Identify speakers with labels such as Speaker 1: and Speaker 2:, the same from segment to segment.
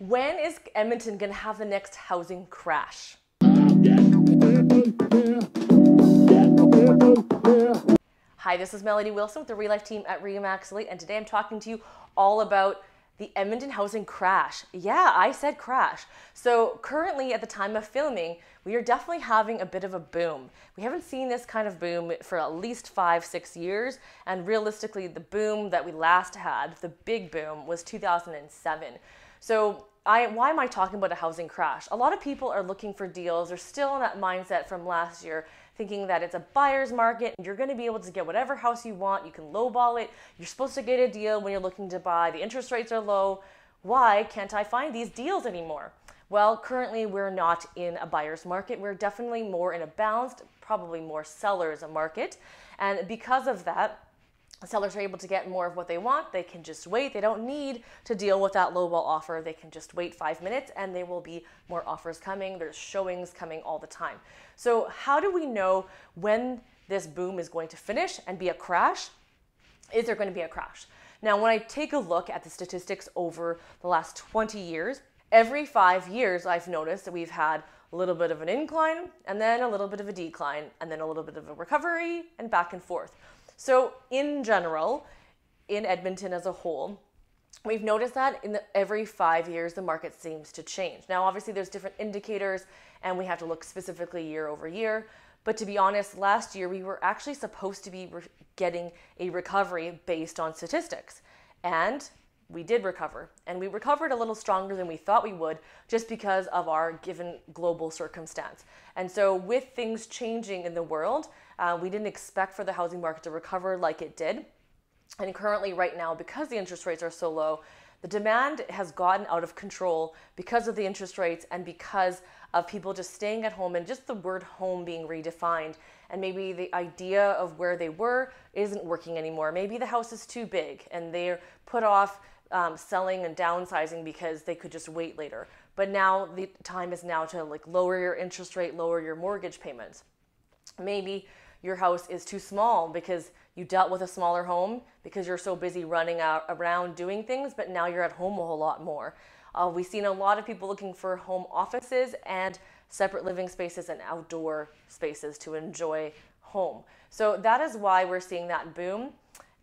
Speaker 1: When is Edmonton going to have the next housing crash? Hi, this is Melody Wilson with the Real Life team at Remax Elite, and today I'm talking to you all about the Edmonton housing crash. Yeah, I said crash. So, currently at the time of filming, we are definitely having a bit of a boom. We haven't seen this kind of boom for at least five, six years. And realistically, the boom that we last had, the big boom, was 2007. So I, why am I talking about a housing crash? A lot of people are looking for deals. They're still in that mindset from last year, thinking that it's a buyer's market. You're going to be able to get whatever house you want. You can lowball it. You're supposed to get a deal when you're looking to buy. The interest rates are low. Why can't I find these deals anymore? Well, currently we're not in a buyer's market. We're definitely more in a balanced, probably more seller's market. And because of that, sellers are able to get more of what they want. They can just wait. They don't need to deal with that lowball offer. They can just wait five minutes and there will be more offers coming. There's showings coming all the time. So, how do we know when this boom is going to finish and be a crash? Is there going to be a crash? Now, when I take a look at the statistics over the last 20 years, every five years I've noticed that we've had a little bit of an incline and then a little bit of a decline and then a little bit of a recovery and back and forth. So, in general, in Edmonton as a whole, we've noticed that in the, every five years the market seems to change. Now, obviously, there's different indicators, and we have to look specifically year over year. But to be honest, last year we were actually supposed to be re- getting a recovery based on statistics. And we did recover, and we recovered a little stronger than we thought we would just because of our given global circumstance. And so, with things changing in the world, uh, we didn't expect for the housing market to recover like it did. And currently, right now, because the interest rates are so low, the demand has gotten out of control because of the interest rates and because of people just staying at home and just the word home being redefined. And maybe the idea of where they were isn't working anymore. Maybe the house is too big and they're put off um, selling and downsizing because they could just wait later. But now the time is now to like lower your interest rate, lower your mortgage payments. Maybe your house is too small because you dealt with a smaller home because you're so busy running out around doing things, but now you're at home a whole lot more. Uh, we've seen a lot of people looking for home offices and separate living spaces and outdoor spaces to enjoy home. So that is why we're seeing that boom.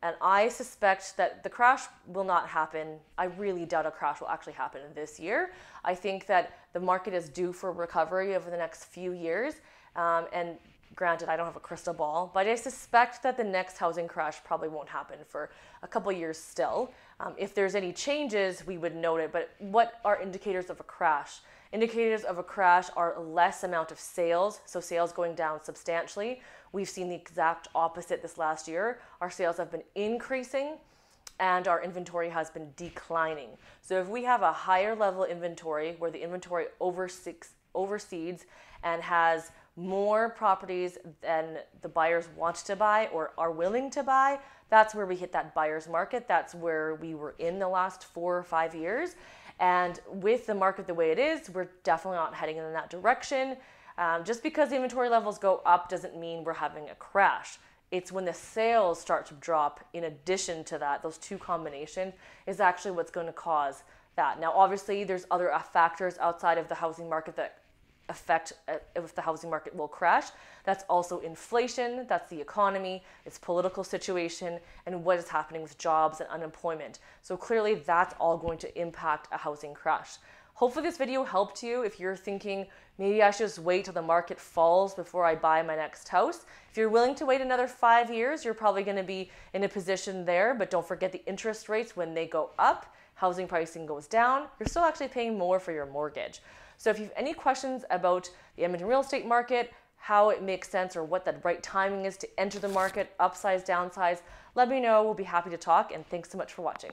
Speaker 1: And I suspect that the crash will not happen. I really doubt a crash will actually happen this year. I think that the market is due for recovery over the next few years. Um, and granted i don't have a crystal ball but i suspect that the next housing crash probably won't happen for a couple years still um, if there's any changes we would note it but what are indicators of a crash indicators of a crash are less amount of sales so sales going down substantially we've seen the exact opposite this last year our sales have been increasing and our inventory has been declining so if we have a higher level inventory where the inventory over six Oversees and has more properties than the buyers want to buy or are willing to buy, that's where we hit that buyer's market. That's where we were in the last four or five years. And with the market the way it is, we're definitely not heading in that direction. Um, just because inventory levels go up doesn't mean we're having a crash. It's when the sales start to drop, in addition to that, those two combinations is actually what's going to cause that. Now, obviously, there's other uh, factors outside of the housing market that affect uh, if the housing market will crash. That's also inflation, that's the economy, its political situation, and what is happening with jobs and unemployment. So clearly, that's all going to impact a housing crash. Hopefully, this video helped you if you're thinking maybe I should just wait till the market falls before I buy my next house. If you're willing to wait another five years, you're probably going to be in a position there, but don't forget the interest rates when they go up, housing pricing goes down, you're still actually paying more for your mortgage. So if you have any questions about the Edmonton real estate market, how it makes sense or what the right timing is to enter the market, upsize, downsize, let me know. We'll be happy to talk and thanks so much for watching.